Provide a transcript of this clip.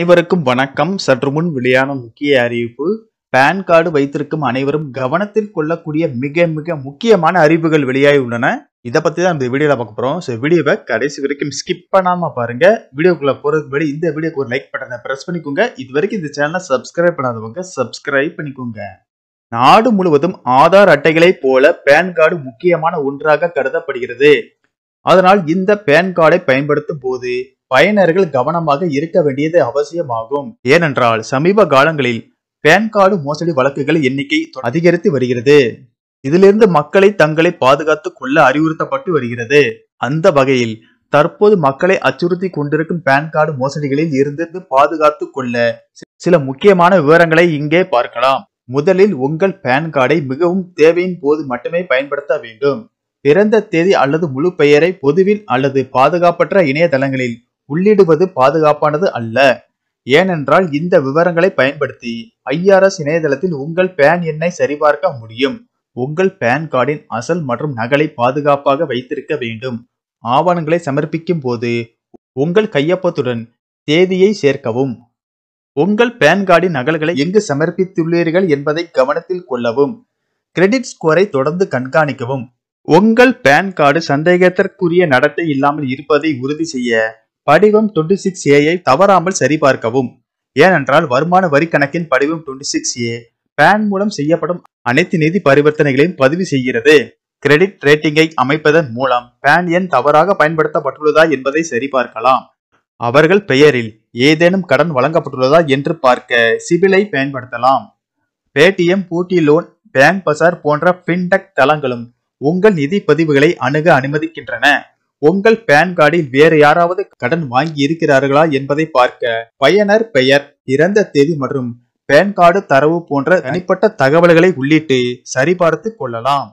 அனைவருக்கும் வணக்கம் சற்று முன் வெளியான முக்கிய அறிவிப்பு பேன் கார்டு வைத்திருக்கும் அனைவரும் கவனத்தில் கொள்ளக்கூடிய மிக மிக முக்கியமான அறிவுகள் வெளியாகி உள்ளன இதை பத்தி தான் இந்த வீடியோல பார்க்க போறோம் ஸோ வீடியோவை கடைசி வரைக்கும் ஸ்கிப் பண்ணாம பாருங்க வீடியோக்குள்ள போறது படி இந்த வீடியோக்கு ஒரு லைக் பட்டனை பிரஸ் பண்ணிக்கோங்க இது வரைக்கும் இந்த சேனலை சப்ஸ்கிரைப் பண்ணாதவங்க சப்ஸ்கிரைப் பண்ணிக்கோங்க நாடு முழுவதும் ஆதார் அட்டைகளை போல பேன் கார்டு முக்கியமான ஒன்றாக கருதப்படுகிறது அதனால் இந்த பேன் கார்டை பயன்படுத்தும் போது பயனர்கள் கவனமாக இருக்க வேண்டியது அவசியமாகும் ஏனென்றால் சமீப காலங்களில் பேன் கார்டு மோசடி வழக்குகள் எண்ணிக்கை அதிகரித்து வருகிறது இதிலிருந்து மக்களை தங்களை பாதுகாத்துக் கொள்ள அறிவுறுத்தப்பட்டு வருகிறது அந்த வகையில் தற்போது மக்களை அச்சுறுத்தி கொண்டிருக்கும் பேன் கார்டு மோசடிகளில் இருந்து பாதுகாத்து கொள்ள சில முக்கியமான விவரங்களை இங்கே பார்க்கலாம் முதலில் உங்கள் பேன் கார்டை மிகவும் தேவையின் போது மட்டுமே பயன்படுத்த வேண்டும் பிறந்த தேதி அல்லது முழு பெயரை பொதுவில் அல்லது பாதுகாப்பற்ற இணையதளங்களில் உள்ளிடுவது பாதுகாப்பானது அல்ல ஏனென்றால் இந்த விவரங்களை பயன்படுத்தி ஐஆர்எஸ் இணையதளத்தில் உங்கள் பேன் எண்ணை சரிபார்க்க முடியும் உங்கள் பேன் கார்டின் அசல் மற்றும் நகலை பாதுகாப்பாக வைத்திருக்க வேண்டும் ஆவணங்களை சமர்ப்பிக்கும் போது உங்கள் கையொப்பத்துடன் தேதியை சேர்க்கவும் உங்கள் பேன் கார்டின் நகல்களை எங்கு சமர்ப்பித்துள்ளீர்கள் என்பதை கவனத்தில் கொள்ளவும் கிரெடிட் ஸ்கோரை தொடர்ந்து கண்காணிக்கவும் உங்கள் பேன் கார்டு சந்தேகத்திற்குரிய நடத்தை இல்லாமல் இருப்பதை உறுதி செய்ய படிவம் டுவெண்ட்டி சிக்ஸ் ஏயை தவறாமல் சரிபார்க்கவும் ஏனென்றால் வருமான வரி கணக்கின் படிவம் டுவெண்ட்டி சிக்ஸ் ஏ பேன் மூலம் செய்யப்படும் அனைத்து நிதி பரிவர்த்தனைகளையும் பதிவு செய்கிறது கிரெடிட் ரேட்டிங்கை அமைப்பதன் மூலம் பேன் எண் தவறாக பயன்படுத்தப்பட்டுள்ளதா என்பதை சரிபார்க்கலாம் அவர்கள் பெயரில் ஏதேனும் கடன் வழங்கப்பட்டுள்ளதா என்று பார்க்க சிபிலை பயன்படுத்தலாம் பேடிஎம் பூட்டி லோன் பேங்க் பசார் போன்ற பின்டெக் தளங்களும் உங்கள் நிதி பதிவுகளை அணுக அனுமதிக்கின்றன உங்கள் பேன் கார்டில் வேறு யாராவது கடன் வாங்கி இருக்கிறார்களா என்பதை பார்க்க பயனர் பெயர் இறந்த தேதி மற்றும் பேன் கார்டு தரவு போன்ற தனிப்பட்ட தகவல்களை உள்ளிட்டு சரிபார்த்து கொள்ளலாம்